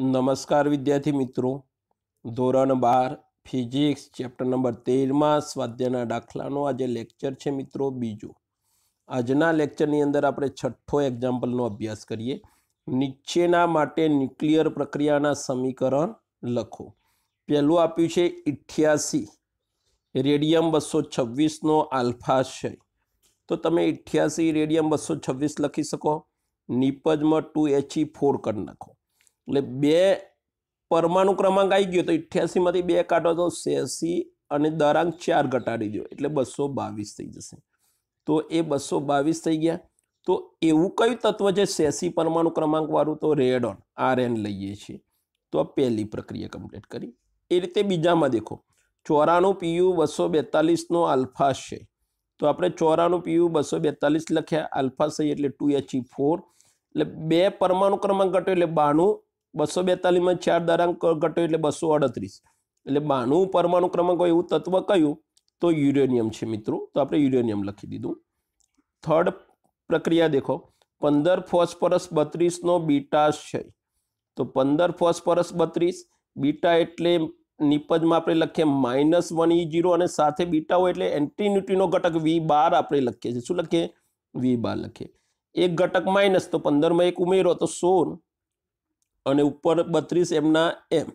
નમસ્કાર વિદ્યાર્થી મિત્રો ધોરણ બાર ફિઝિક્સ ચેપ્ટર નંબર તેરમાં સ્વાધ્યાયના દાખલાનો આજે લેક્ચર છે મિત્રો બીજો આજના લેક્ચરની અંદર આપણે છઠ્ઠો એક્ઝામ્પલનો અભ્યાસ કરીએ નીચેના માટે ન્યુક્લિયર પ્રક્રિયાના સમીકરણ લખો પહેલું આપ્યું છે ઇઠ્યાસી રેડિયમ બસો છવ્વીસનો આલ્ફાશય તો તમે ઇઠ્યાસી રેડિયમ બસો છવ્વીસ લખી શકો નીપજમાં ટુ એચઈ ફોર કરી નાખો એટલે બે પરમાણુ ક્રમાંક આવી ગયો તો ઇઠ્યાસીમાંથી બે કાઢો તો છ્યાસી અને દરાંક ચાર ઘટાડી દો એટલે બસો બાવીસ થઈ જશે તો એ બસો બાવીસ થઈ ગયા તો એવું કયું તત્વ છે છ્યાસી પરમાણુ ક્રમાંકવાળું તો રેડ ઓન આર એન લઈએ છીએ તો આ પહેલી પ્રક્રિયા કમ્પ્લીટ કરી એ રીતે બીજામાં દેખો ચોરાણું પીયુ બસો બેતાલીસનો આલ્ફા છે તો આપણે ચોરાણું પીયુ બસો બેતાલીસ લખ્યા આલ્ફા સહી એટલે ટુ એચ ફોર એટલે બે પરમાણુ ક્રમાંક ઘટ્યો એટલે બાણું બસો બેતાલીસમાં ચાર દરાંક ઘટ્યો એટલે બસો અડત્રીસ એટલે બાણું પરમાણુ ક્રમાંક હોય એવું તત્વ કયું તો યુરેનિયમ છે મિત્રો તો આપણે યુરેનિયમ લખી દીધું થર્ડ પ્રક્રિયા દેખો પંદર ફોસ્ફરસ બત્રીસનો બીટા છે તો પંદર ફોસ્ફરસ બત્રીસ બીટા એટલે નિપજમાં આપણે લખીએ માઇનસ વન ઈ જીરો અને સાથે બીટા હોય એટલે એન્ટીન્યુટીનો ઘટક વી બાર આપણે લખીએ છીએ શું લખીએ વી બાર લખીએ એક ઘટક માઇનસ તો પંદરમાં એક ઉમેરો તો સોળ અને ઉપર બત્રીસ એમના એમ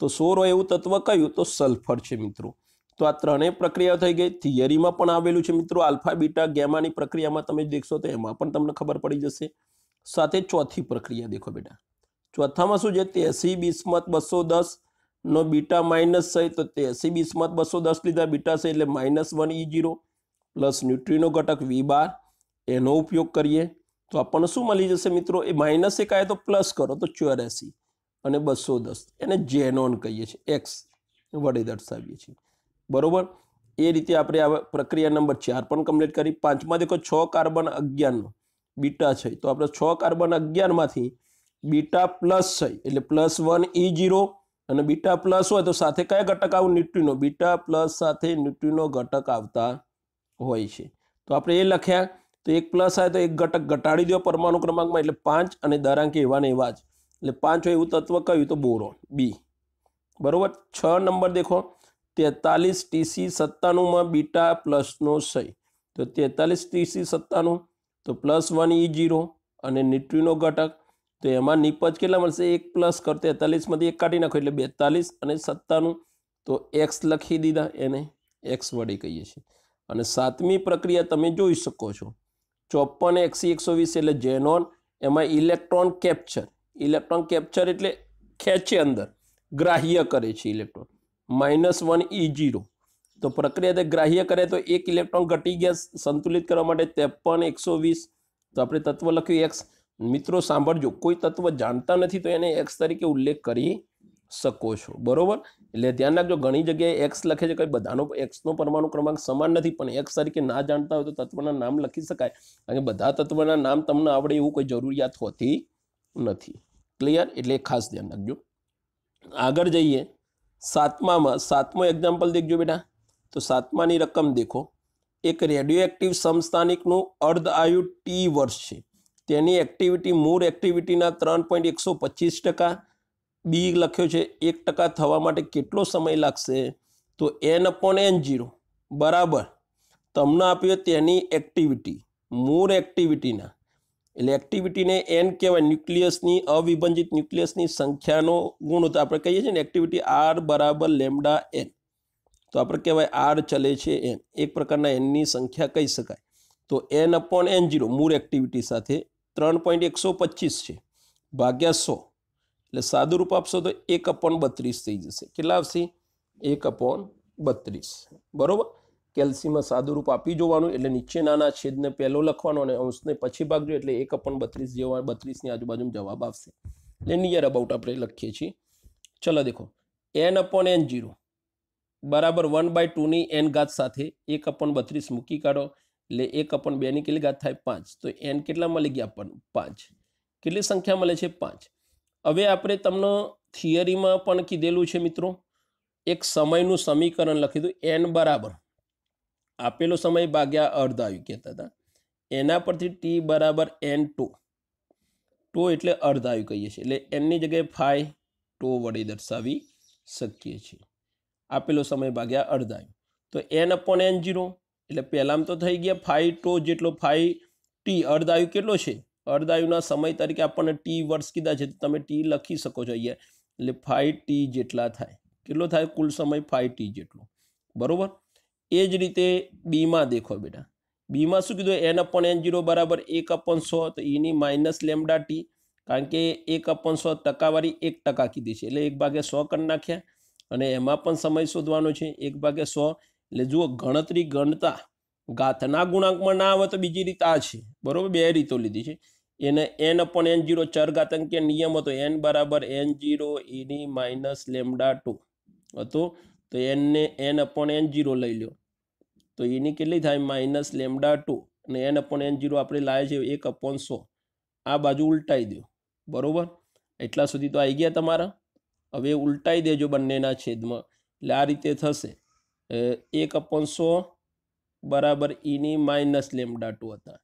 તો સોર હોય એવું તત્વ કહ્યું તો સલ્ફર છે મિત્રો તો આ ત્રણેય પ્રક્રિયા થઈ ગઈ થિયરીમાં પણ આવેલું છે મિત્રો આલ્ફા બીટા ગેમાની પ્રક્રિયામાં તમે દેખશો તો એમાં પણ તમને ખબર પડી જશે સાથે ચોથી પ્રક્રિયા દેખો બેટા ચોથામાં શું છે તેસી બીસમત બસો દસ નો બીટા માઇનસ છે તો તેસી બિસ્મત બસો દસ લીધા બીટા છે એટલે minus one E zero plus neutrino ઘટક વી બાર એનો ઉપયોગ કરીએ તો આપણને શું મળી જશે મિત્રો એ માઇનસ એક આવે તો પ્લસ કરો તો ચોર્યાસી અને બસો દસ એને જેનોન કહીએ છીએ એક્સ વડે દર્શાવીએ છીએ બરાબર એ રીતે આપણે આ પ્રક્રિયા નંબર ચાર પણ કમ્પ્લીટ કરી પાંચમાં દેખો છ કાર્બન અગિયારનો બીટા છે તો આપણે છ કાર્બન અગિયારમાંથી બીટા પ્લસ છે એટલે પ્લસ વન ઈ જીરો અને બીટા પ્લસ હોય તો સાથે કયા ઘટક આવું ન્યુટ્રીનો બીટા પ્લસ સાથે ન્યુટ્રીનો ઘટક આવતા હોય છે તો આપણે એ લખ્યા તો એક પ્લસ આવે તો એક ઘટક ઘટાડી દો પરમાણુ ક્રમાંકમાં એટલે પાંચ અને દરાંક એવા ને એવા જ એટલે પાંચ હોય એવું તત્વ કહ્યું તો બોરોન બી બરાબર છ નંબર દેખો તેતાલીસ ટીસી સત્તાણુંમાં બીટા પ્લસનો ક્ષય તો તેતાલીસ ટીસી સત્તાણું તો પ્લસ વન ઈ જીરો અને ન્યુટ્રીનો ઘટક તો એમાં નિપજ કેટલા મળશે એક પ્લસ કર તેતાલીસમાંથી એક કાઢી નાખો એટલે બેતાલીસ અને સત્તાણું તો એક્સ લખી દીધા એને એક્સ વડે કહીએ છીએ અને સાતમી પ્રક્રિયા તમે જોઈ શકો છો ચોપન એક્સી એકસો વીસ એટલે જેનોન એમાં ઇલેક્ટ્રોન કેપ્ચર ઇલેક્ટ્રોન કેપ્ચર એટલે ખેંચે અંદર ગ્રાહ્ય કરે છે electron minus one E zero તો પ્રક્રિયા ગ્રાહ્ય કરે તો એક ઇલેક્ટ્રોન ઘટી ગયા સંતુલિત કરવા માટે ત્રેપન એકસો વીસ તો આપણે તત્વ લખ્યું એક્સ મિત્રો સાંભળજો કોઈ તત્વ જાણતા નથી તો એને એક્સ તરીકે ઉલ્લેખ કરી શકો છો બરોબર એટલે ધ્યાન રાખજો ઘણી જગ્યાએ એક્સ લખે છે કંઈ બધાનો એક્સનો પરમાણુ ક્રમાંક સમાન નથી પણ એક્સ તરીકે ના જાણતા હોય તો તત્વના નામ લખી શકાય કારણ બધા તત્વના નામ તમને આવડે એવું કોઈ જરૂરિયાત હોતી નથી ક્લિયર એટલે ખાસ ધ્યાન રાખજો આગળ જઈએ સાતમામાં સાતમો એક્ઝામ્પલ દેખજો બેટા તો સાતમાની રકમ દેખો એક રેડિયો એક્ટિવ સમસ્થાનિકનું અર્ધ આયુ ટી વર્ષ છે તેની એક્ટિવિટી મૂળ એક્ટિવિટીના ત્રણ પોઈન્ટ એકસો પચીસ ટકા બી લખ્યો છે એક ટકા થવા માટે કેટલો સમય લાગશે તો એન અપોન એન જીરો બરાબર તમને આપ્યો તેની એક્ટિવિટી મૂળ એક્ટિવિટીના એટલે એક્ટિવિટીને એન કહેવાય ન્યુક્લિયસની અવિભંજિત ન્યુક્લિયસની સંખ્યાનો ગુણ તો આપણે કહીએ છીએ ને એક્ટિવિટી આર બરાબર લેમડા એન તો આપણે કહેવાય આર ચલે છે એન એક પ્રકારના એનની સંખ્યા કહી શકાય તો એન અપોન એન જીરો મૂળ એક્ટિવિટી સાથે ત્રણ પોઈન્ટ એકસો પચીસ છે ભાગ્યા સો એટલે સાદુરૂપ આપશો તો એક અપોન બત્રીસ થઈ જશે કેટલા આવશે એક અપોન બત્રીસ બરાબર કેલ્સીમાં સાદુરૂપ આપી જોવાનું એટલે નીચે નાના છેદને પહેલો લખવાનો અને અંશને પછી ભાગ ભાગજો એટલે એક અપોન બત્રીસ જેવા બત્રીસની આજુબાજુ જવાબ આવશે એટલે નિયર અબાઉટ આપણે લખીએ છીએ ચલો દેખો એન અપોન એન જીરો બરાબર વન બાય ટુની એન ઘાત સાથે એક અપોન બત્રીસ મૂકી કાઢો એટલે એક અપોન બેની કેટલી ઘાત થાય પાંચ તો એન કેટલા મળી ગયા આપણને પાંચ કેટલી સંખ્યા મળે છે પાંચ હવે આપણે તમને થિયરીમાં પણ કીધેલું છે મિત્રો એક સમયનું સમીકરણ લખી દઉં એન બરાબર આપેલો સમય ભાગ્યા અર્ધ આવી કહેતા હતા એના પરથી ટી બરાબર એન ટુ ટુ એટલે અર્ધ આવી કહીએ છીએ એટલે એનની જગ્યાએ ફાઈ ટુ વડે દર્શાવી શકીએ છીએ આપેલો સમય ભાગ્યા અર્ધ આવ્યું તો એન અપોન એન જીરો એટલે પહેલાંમાં તો થઈ ગયા ફાઈ ટુ જેટલો ફાઈ ટી અર્ધ આવ્યું કેટલો છે અર્ધાયુના સમય તરીકે આપણને ટી વર્ષ કીધા છે તમે ટી લખી શકો છો અહીંયા એટલે ફાઇવ ટી જેટલા થાય કેટલો થાય કુલ સમય ફાઇવ ટી જેટલો બરાબર એ જ રીતે બીમાં દેખો બેટા બીમાં શું કીધું એન અપન એન જીરો બરાબર એક અપન સો તો એની માઇનસ લેમડા ટી કારણ કે એક અપન સો ટકાવારી એક ટકા કીધી છે એટલે એક ભાગે સો કરી નાખ્યા અને એમાં પણ સમય શોધવાનો છે એક ભાગે સો એટલે જુઓ ગણતરી ગણતા ગાથના ગુણાંકમાં ના આવે તો બીજી રીત આ છે બરાબર બે રીતો લીધી છે એને એન અપોન એન જીરો ચર ઘાતાંકીય નિયમ હતો એન બરાબર એન જીરો એની માઇનસ લેમડા ટુ હતો તો એનને એન અપોન એન જીરો લઈ લો તો એની e કેટલી થાય માઇનસ લેમડા ટુ અને એન અપોન એન જીરો આપણે લાવે છે એક અપોન સો આ બાજુ ઉલટાઈ દો બરાબર એટલા સુધી તો આવી ગયા તમારા હવે ઉલટાઈ દેજો બંનેના છેદમાં એટલે આ રીતે થશે એક અપોન સો બરાબર ઈની માઇનસ લેમડા ટુ હતા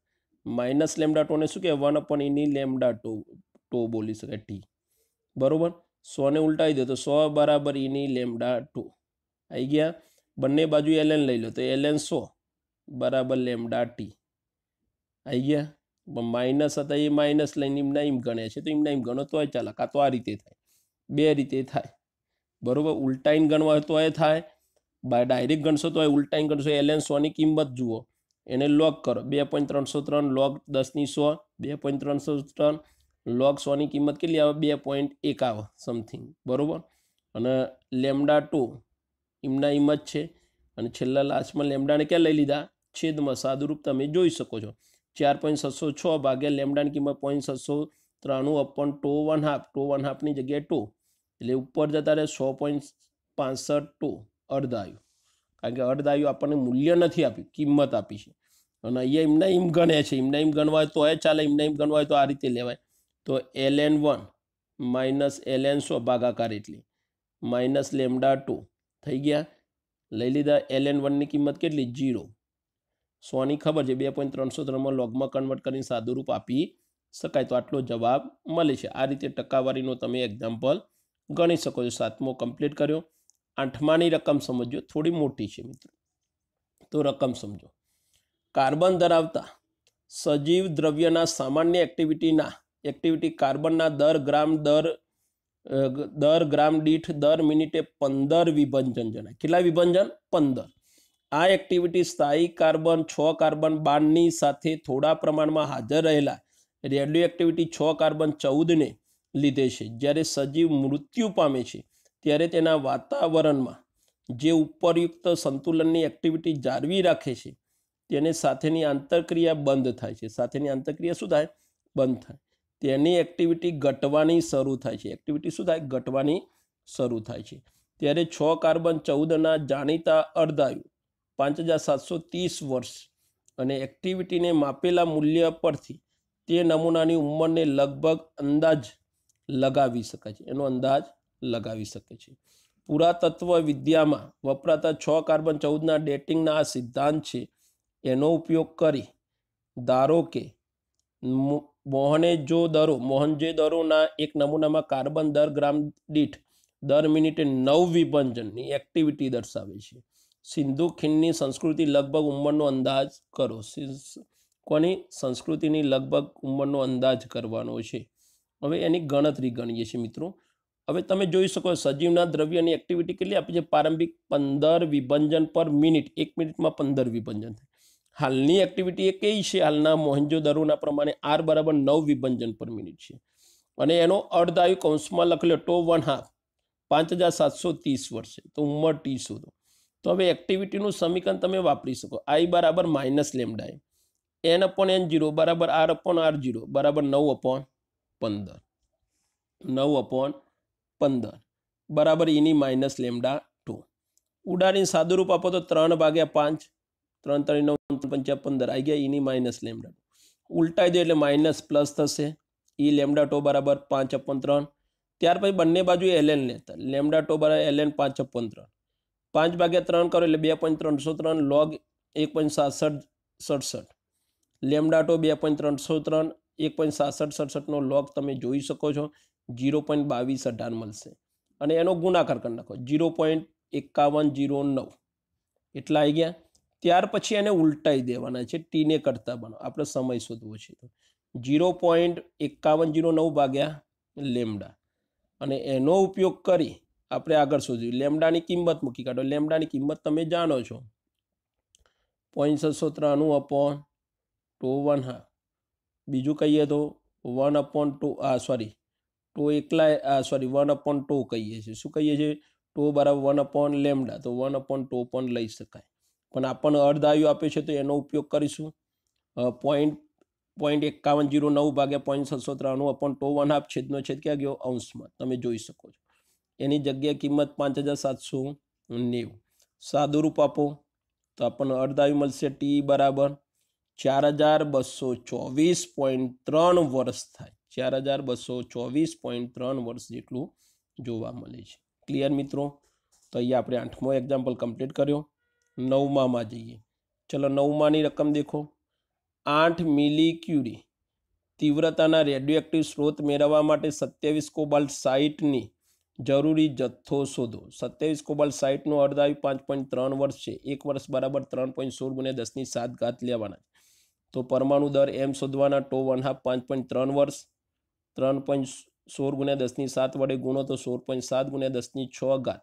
માઇનસ લેમડા ટુને શું કહેવાય વન અપોન ઈની લેમડા ટુ ટુ બોલી શકાય ટી બરાબર સોને ઉલટાવી દો તો સો બરાબર ઈની લેમડા ટુ આવી ગયા બંને બાજુ એલએન લઈ લો તો એલએન સો બરાબર લેમડા ટી આવી ગયા માઇનસ હતા એ માઇનસ લઈને એમના એમ ગણે છે તો એમના એમ ગણો તોય ચાલે કાં તો આ રીતે થાય બે રીતે થાય બરાબર ઉલટાઈને ગણવા તો એ થાય બાય ડાયરેક્ટ ગણશો તો એ ઉલટાઈને ગણશો એલએન સોની કિંમત જુઓ એને લોક કરો બે પોઈન્ટ ત્રણસો ત્રણ લોક દસની સો બે પોઈન્ટ ત્રણસો ત્રણ લોક સોની કિંમત કેટલી આવે બે પોઈન્ટ એક આવે સમથિંગ બરાબર અને લેમડા ટુ એમના એમ જ છે અને છેલ્લા લાસ્ટમાં લેમડાને ક્યાં લઈ લીધા છેદમાં સાદુરૂપ તમે જોઈ શકો છો ચાર પોઈન્ટ છસો છ ભાગ્યા લેમડાની કિંમત પોઈન્ટ છસો ત્રાણું upon two one half two one હાફની જગ્યાએ ટુ એટલે ઉપર જતા રહે સો પોઈન્ટ પાસઠ ટુ અર્ધાયુ કારણ કે અર્ધાયુ આપણને મૂલ્ય નથી આપ્યું કિંમત આપી છે અને અહીંયા એમના એમ ગણે છે એમના એમ ગણવાય તો એ ચાલે એમના એમ ગણવાય તો આ રીતે લેવાય તો L N one minus L N સો ભાગાકાર એટલી માઇનસ લેમડા ટુ થઈ ગયા લઈ લીધા એલ એન વનની કિંમત કેટલી જીરો સોની ખબર છે બે પોઈન્ટ ત્રણસો ત્રણમાં લોગમાં કન્વર્ટ કરીને સાદુરૂપ આપી શકાય તો આટલો જવાબ મળે છે આ રીતે ટકાવારીનો તમે એક્ઝામ્પલ ગણી શકો છો સાતમો કમ્પ્લીટ કર્યો આઠમાની રકમ સમજો થોડી મોટી છે મિત્રો તો રકમ સમજો કાર્બન ધરાવતા સજીવ દ્રવ્યના સામાન્ય એક્ટિવિટીના એક્ટિવિટી કાર્બનના દર ગ્રામ દર દર ગ્રામ દીઠ દર મિનિટે પંદર વિભંજન જણાય કેટલા વિભંજન પંદર આ એક્ટિવિટી સ્થાયી કાર્બન છ કાર્બન બારની સાથે થોડા પ્રમાણમાં હાજર રહેલા રેડિયો એક્ટિવિટી છ કાર્બન ચૌદને લીધે છે જ્યારે સજીવ મૃત્યુ પામે છે ત્યારે તેના વાતાવરણમાં જે ઉપરયુક્ત સંતુલનની એક્ટિવિટી જાળવી રાખે છે તેને સાથેની આંતરક્રિયા બંધ થાય છે સાથેની આંતરક્રિયા શું થાય બંધ થાય તેની એક્ટિવિટી ઘટવાની શરૂ થાય છે એક્ટિવિટી શું થાય ઘટવાની શરૂ થાય છે ત્યારે છ કાર્બન ચૌદના જાણીતા અર્ધાયુ પાંચ હજાર સાતસો ત્રીસ વર્ષ અને એક્ટિવિટીને માપેલા મૂલ્ય પરથી તે નમૂનાની ઉંમરને લગભગ અંદાજ લગાવી શકાય છે એનો અંદાજ લગાવી શકે છે પુરાતત્વ વિદ્યામાં વપરાતા છ કાર્બન ચૌદના ડેટિંગના આ સિદ્ધાંત છે એનો ઉપયોગ કરી ધારો કે મોહને જો દરો મોહનજે દરોના એક નમૂનામાં કાર્બન દર ગ્રામ દીઠ દર મિનિટે નવ વિભંજનની એક્ટિવિટી દર્શાવે છે સિંધુ ખીણની સંસ્કૃતિ લગભગ ઉંમરનો અંદાજ કરો કોની સંસ્કૃતિની લગભગ ઉંમરનો અંદાજ કરવાનો છે હવે એની ગણતરી ગણીએ છીએ મિત્રો હવે તમે જોઈ શકો સજીવના દ્રવ્યની એક્ટિવિટી કેટલી આપી છે પ્રારંભિક પંદર વિભંજન પર મિનિટ એક મિનિટમાં પંદર વિભંજન થાય હાલની એક્ટિવિટી એ કઈ છે હાલના મોહનજો દરોના પ્રમાણે આર બરાબર નવ વિભંજન પર મિનિટ છે અને એનો અર્ધ આયુ કૌંસમાં લખેલો ટો વન હાફ પાંચ હજાર સાતસો ત્રીસ વર્ષે તો ઉંમર ટી શોધો તો હવે એક્ટિવિટીનું સમીકરણ તમે વાપરી શકો આઈ બરાબર minus lambda N upon N zero બરાબર આર અપોન આર જીરો બરાબર નવ અપોન પંદર નવ અપોન પંદર બરાબર ઈની માઇનસ લેમડા ટુ ઉડાડીને સાદુરૂપ આપો તો ત્રણ ભાગ્યા પાંચ ત્રણ ત્રણ નવ પંચા પંદર આવી ગયા ઈની માઇનસ લેમડા ટુ ઉલટાઈ દો એટલે માઇનસ પ્લસ થશે ઈ લેમડા ટો બરાબર પાંચ અપન ત્રણ ત્યાર પછી બંને બાજુ એલએન લેતા લેમડા ટો બરાબર એલએન પાંચ અપન ત્રણ પાંચ ભાગ્યા ત્રણ કરો એટલે બે પોઈન્ટ ત્રણસો ત્રણ લોગ એક પોઈન્ટ સાસઠ સડસઠ લેમડા ટો બે પોઈન્ટ ત્રણસો ત્રણ એક પોઈન્ટ સાસઠ સડસઠનો લોગ તમે જોઈ શકો છો જીરો પોઈન્ટ બાવીસ અઢાર મળશે અને એનો ગુણાકાર કરી નાખો જીરો પોઈન્ટ એકાવન જીરો નવ એટલા આવી ગયા ત્યાર પછી એને ઉલટાઈ દેવાના છે ટીને કરતાં બનો આપણે સમય શોધવો છે તો જીરો પોઈન્ટ એકાવન જીરો નવ ભાગ્યા લેમડા અને એનો ઉપયોગ કરી આપણે આગળ શોધ્યું લેમડાની કિંમત મૂકી કાઢો લેમડાની કિંમત તમે જાણો છો પોઈન્ટ છસો ત્રાણું અપોન ટુ વન હા બીજું કહીએ તો વન અપોન ટુ આ સોરી ટો એકલા સોરી વન અપોન ટો કહીએ છીએ શું કહીએ છીએ ટો બરાબર વન અપોન લેમડા તો વન અપોન ટો પણ લઈ શકાય પણ આપણને આયુ આપે છે તો એનો ઉપયોગ કરીશું પોઈન્ટ પોઈન્ટ એકાવન જીરો નવ ભાગ્યા પોઈન્ટ છસો ત્રાણું અપોન ટો વન હાફ છેદનો છેદ ક્યાં ગયો અંશમાં તમે જોઈ શકો છો એની જગ્યાએ કિંમત પાંચ હજાર સાતસો નેવું સાદુરૂપ આપો તો આપણને આયુ મળશે ટી બરાબર ચાર હજાર બસો ચોવીસ પોઈન્ટ ત્રણ વર્ષ થાય ચાર હજાર બસો ચોવીસ પોઈન્ટ ત્રણ વર્ષ જેટલું જોવા મળે છે ક્લિયર મિત્રો તો અહીંયા આપણે આઠમો એક્ઝામ્પલ કમ્પ્લીટ કર્યો નવમામાં જઈએ ચલો નવમાની રકમ દેખો આઠ મિલી ક્યુરી તીવ્રતાના રેડિયોએક્ટિવ સ્ત્રોત મેળવવા માટે સત્યાવીસ કોબાલ્ટ સાઇટની જરૂરી જથ્થો શોધો સત્યાવીસ કોબાલ્ટ સાઇટનો અર્ધ પાંચ પોઈન્ટ ત્રણ વર્ષ છે એક વર્ષ બરાબર ત્રણ પોઈન્ટ સોળ ગુણ્યા દસની સાત ઘાત લેવાના તો પરમાણુ દર એમ શોધવાના ટો વન હાફ પાંચ પોઈન્ટ ત્રણ વર્ષ ત્રણ પોઈન્ટ સોળ ગુણ્યા દસની સાત વડે ગુણો તો સોળ પોઈન્ટ સાત ગુણ્યા દસની છ ઘાત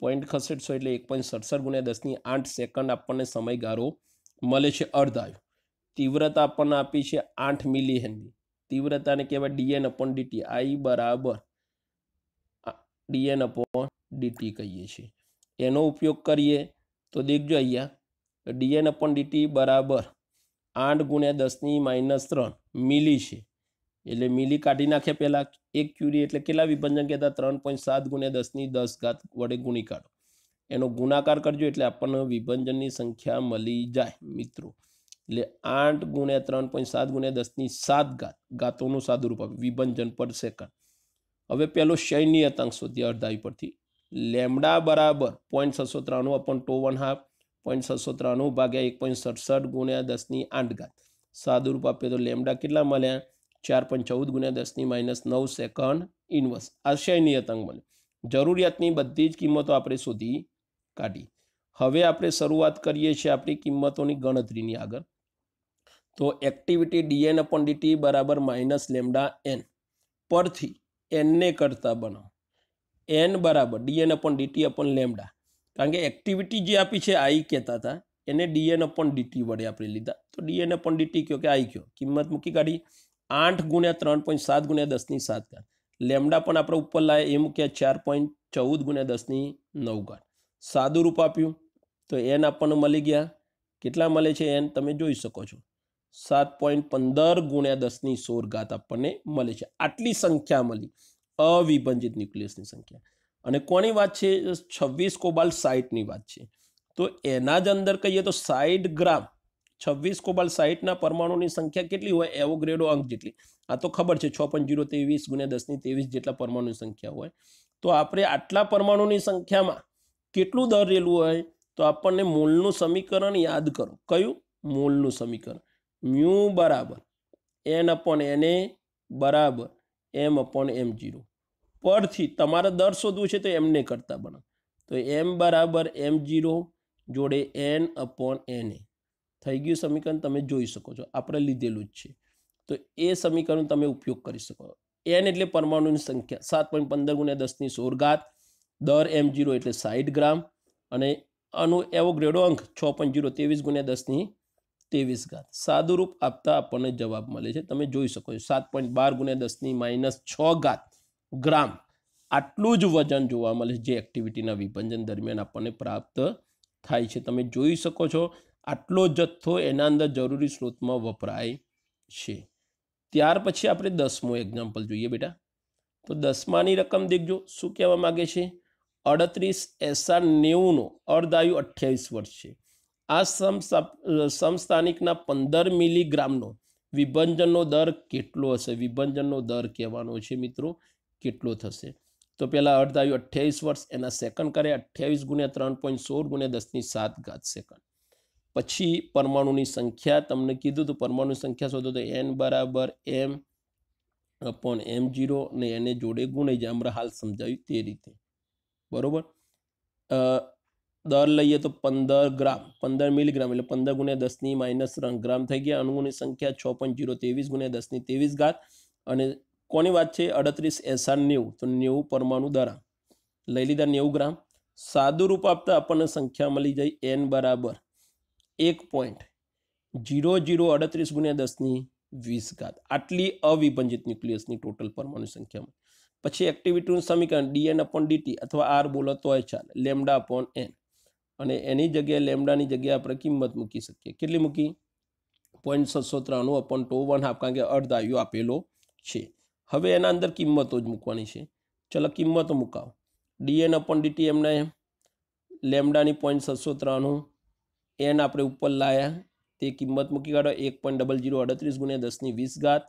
પોઈન્ટ ખસેડશો એટલે એક પોઈન્ટ સડસઠ ગુણ્યા દસની આઠ સેકન્ડ આપણને સમયગાળો મળે છે અર્ધાયુ તીવ્રતા આપણને આપી છે આઠ મિલી હેનરી તીવ્રતાને કહેવાય ડીએન અપોન ડીટી આઈ બરાબર ડીએન અપોન ડીટી કહીએ છીએ એનો ઉપયોગ કરીએ તો દેખજો અહીંયા ડીએન અપોન ડીટી બરાબર આઠ ગુણ્યા દસની માઇનસ ત્રણ મિલી છે એટલે મિલી કાઢી નાખ્યા પહેલાં એક ક્યુરી એટલે કેટલા વિભંજન કહેતા ત્રણ પોઈન્ટ સાત ગુણ્યા દસની દસ ઘાત વડે ગુણી કાઢો એનો ગુણાકાર કરજો એટલે આપણને વિભંજનની સંખ્યા મળી જાય મિત્રો એટલે આઠ ગુણ્યા ત્રણ પોઈન્ટ સાત ગુણ્યા દસની સાત ઘાત ઘાતોનું સાદું રૂપ આપે વિભંજન પર સેકન્ડ હવે પહેલો શયની અતાંક શોધીએ અડધાઈ પરથી લેમડા બરાબર પોઈન્ટ છસો ત્રાણું upon two one half point છસો ત્રાણું ભાગ્યા એક પોઈન્ટ સડસઠ ગુણ્યા દસની આઠ ઘાત સાદું રૂપ આપીએ તો લેમડા કેટલા મળ્યા ચાર પણ ચૌદ ગુણ્યા દસની માઇનસ નવ સેકન્ડ ઇન્વર્સ આશયની અતંગ મળ્યો જરૂરિયાતની બધી જ કિંમતો આપણે શોધી કાઢી હવે આપણે શરૂઆત કરીએ છીએ આપણી કિંમતોની ગણતરીની આગળ તો એક્ટિવિટી ડીએન અપોન ડીટી બરાબર માઇનસ લેમડા એન પરથી એનને કરતા બનો એન બરાબર DN upon DT upon lambda કારણ કે એક્ટિવિટી જે આપી છે આઈ કહેતા હતા એને ડીએન અપોન ડીટી વડે આપણે લીધા તો ડીએન અપોન ડીટી કહો કે આઈ કયો કિંમત મૂકી કાઢી આઠ ગુણ્યા ત્રણ પોઈન્ટ સાત ગુણ્યા દસની સાત ઘાત લેમડા પણ આપણે ઉપર લાવે એ મૂક્યા ચાર પોઈન્ટ ચૌદ ગુણ્યા દસની નવ ઘાત સાદું રૂપ આપ્યું તો એન આપણને મળી ગયા કેટલા મળે છે એન તમે જોઈ શકો છો સાત પોઈન્ટ પંદર ગુણ્યા દસની સોર ઘાત આપણને મળે છે આટલી સંખ્યા મળી અવિભંજિત ન્યુક્લિયસની સંખ્યા અને કોની વાત છે છવ્વીસ કોબાલ સાઠની વાત છે તો એના જ અંદર કહીએ તો સાઠ ગ્રામ છવ્વીસ કોબાલ સાહીઠના પરમાણુની સંખ્યા કેટલી હોય એવો ગ્રેડો અંક જેટલી આ તો ખબર છે છ પણ જીરો ત્રેવીસ ગુણ્યા દસની ત્રેવીસ જેટલા પરમાણુની સંખ્યા હોય તો આપણે આટલા પરમાણુની સંખ્યામાં કેટલું દરેલું હોય તો આપણને મોલનું સમીકરણ યાદ કરો કયું મોલનું સમીકરણ મ્યુ બરાબર એન અપોન એન એ બરાબર એમ અપોન એમ જીરો પરથી તમારે દર શોધવું છે તો એમને કરતા બનાવ તો એમ બરાબર એમ જીરો જોડે એન અપોન એન એ થઈ ગયું સમીકરણ તમે જોઈ શકો છો આપણે લીધેલું જ છે તો એ સમીકરણ તમે ઉપયોગ કરી શકો એન એટલે પરમાણુની સંખ્યા સાત પોઈન્ટ પંદર ગુણ્યા દસની સોળ ઘાત દર એમ જીરો એટલે સાઠ ગ્રામ અને આનો એવો ગ્રેડો અંક છ પોઈન્ટ જીરો ત્રેવીસ ગુણ્યા દસની ત્રેવીસ ઘાત સાદુરૂપ આપતા આપણને જવાબ મળે છે તમે જોઈ શકો છો સાત પોઈન્ટ બાર ગુણ્યા દસની માઇનસ છ ઘાત ગ્રામ આટલું જ વજન જોવા મળે છે જે એક્ટિવિટીના વિભંજન દરમિયાન આપણને પ્રાપ્ત થાય છે તમે જોઈ શકો છો આટલો જથ્થો એના અંદર જરૂરી સ્ત્રોતમાં વપરાય છે ત્યાર પછી આપણે દસમું એક્ઝામ્પલ જોઈએ બેટા તો દસમાની રકમ દેખજો શું કહેવા માગે છે અડત્રીસ એસા નેવુંનો અર્ધાયુ અઠ્યાવીસ વર્ષ છે આ સમસ્થાનિકના પંદર મિલીગ્રામનો વિભંજનનો દર કેટલો હશે વિભંજનનો દર કહેવાનો છે મિત્રો કેટલો થશે તો પહેલાં અર્ધાયુ અઠ્યાવીસ વર્ષ એના સેકન્ડ કરે અઠ્યાવીસ ગુણ્યા ત્રણ પોઈન્ટ સોળ ગુણ્યા દસની સાત ઘાત સેકન્ડ પછી પરમાણુની સંખ્યા તમને કીધું તો પરમાણુની સંખ્યા શોધો તો એન બરાબર એમ અપોન એમ જીરો ને એને જોડે ગુણાઈ જાય હમણાં હાલ સમજાવ્યું તે રીતે બરાબર દર લઈએ તો પંદર ગ્રામ પંદર મિલીગ્રામ એટલે પંદર ગુણ્યા દસની માઇનસ ત્રણ ગ્રામ થઈ ગયા અણુઓની સંખ્યા છ પોઈન્ટ જીરો ત્રેવીસ ગુણ્યા દસની ત્રેવીસ ઘાત અને કોની વાત છે અડત્રીસ એસાર નેવું તો નેવું પરમાણુ દરા લઈ લીધા નેવું ગ્રામ સાદું રૂપ આપતા આપણને સંખ્યા મળી જાય એન બરાબર એક પોઈન્ટ જીરો જીરો અડત્રીસ ગુણ્યા દસની વીસ ઘાત આટલી અવિભંજિત ન્યુક્લિયસની ટોટલ પરમાણુ સંખ્યામાં પછી એક્ટિવિટીનું સમીકરણ ડીએન અપોન ડીટી અથવા આર બોલો તોય ચાલ લેમડા અપોન એન અને એની જગ્યાએ લેમડાની જગ્યાએ આપણે કિંમત મૂકી શકીએ કેટલી મૂકી પોઈન્ટ છસો ત્રાણું અપોન ટુ વન હાફ કારણ કે આયુ આપેલો છે હવે એના અંદર કિંમતો જ મૂકવાની છે ચલો કિંમતો મૂકાવો ડીએન અપોન ડીટી એમને લેમડાની પોઈન્ટ છસો ત્રાણું એન આપણે ઉપર લાયા તે કિંમત મૂકી કાઢો એક પોઈન્ટ ડબલ જીરો અડત્રીસ ગુણ્યા દસની વીસ ઘાત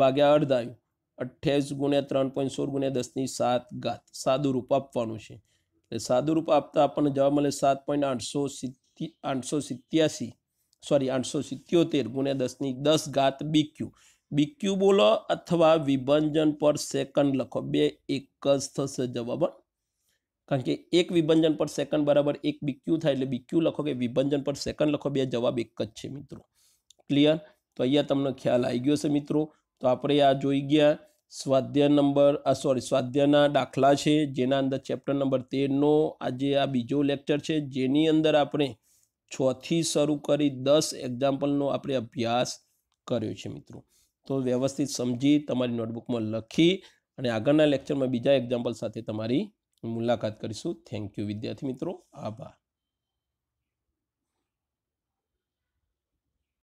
ભાગ્યા અડધા અઠ્યાવીસ ગુણ્યા ત્રણ પોઈન્ટ સોળ ગુણ્યા દસની સાત ઘાત સાદું રૂપ આપવાનું છે એટલે સાદું રૂપ આપતા આપણને જવાબ મળે સાત પોઈન્ટ આઠસો સિત્તી આઠસો સિત્યાસી સોરી આઠસો સિત્યોતેર ગુણ્યા દસની દસ ઘાત બીક્યુ બીક્યુ બોલો અથવા વિભંજન પર સેકન્ડ લખો બે એક જ થશે જવાબ કારણ કે એક વિભંજન પર સેકન્ડ બરાબર એક બીક્યુ થાય એટલે બીક્યુ લખો કે વિભંજન પર સેકન્ડ લખો બે જવાબ એક જ છે મિત્રો ક્લિયર તો અહીંયા તમને ખ્યાલ આવી ગયો છે મિત્રો તો આપણે આ જોઈ ગયા સ્વાધ્યાય નંબર આ સોરી સ્વાધ્યાયના દાખલા છે જેના અંદર ચેપ્ટર નંબર તેરનો આજે આ બીજો લેક્ચર છે જેની અંદર આપણે છથી શરૂ કરી દસ એક્ઝામ્પલનો આપણે અભ્યાસ કર્યો છે મિત્રો તો વ્યવસ્થિત સમજી તમારી નોટબુકમાં લખી અને આગળના લેક્ચરમાં બીજા એક્ઝામ્પલ સાથે તમારી મુલાકાત કરીશું થેન્ક યુ વિદ્યાર્થી મિત્રો આભાર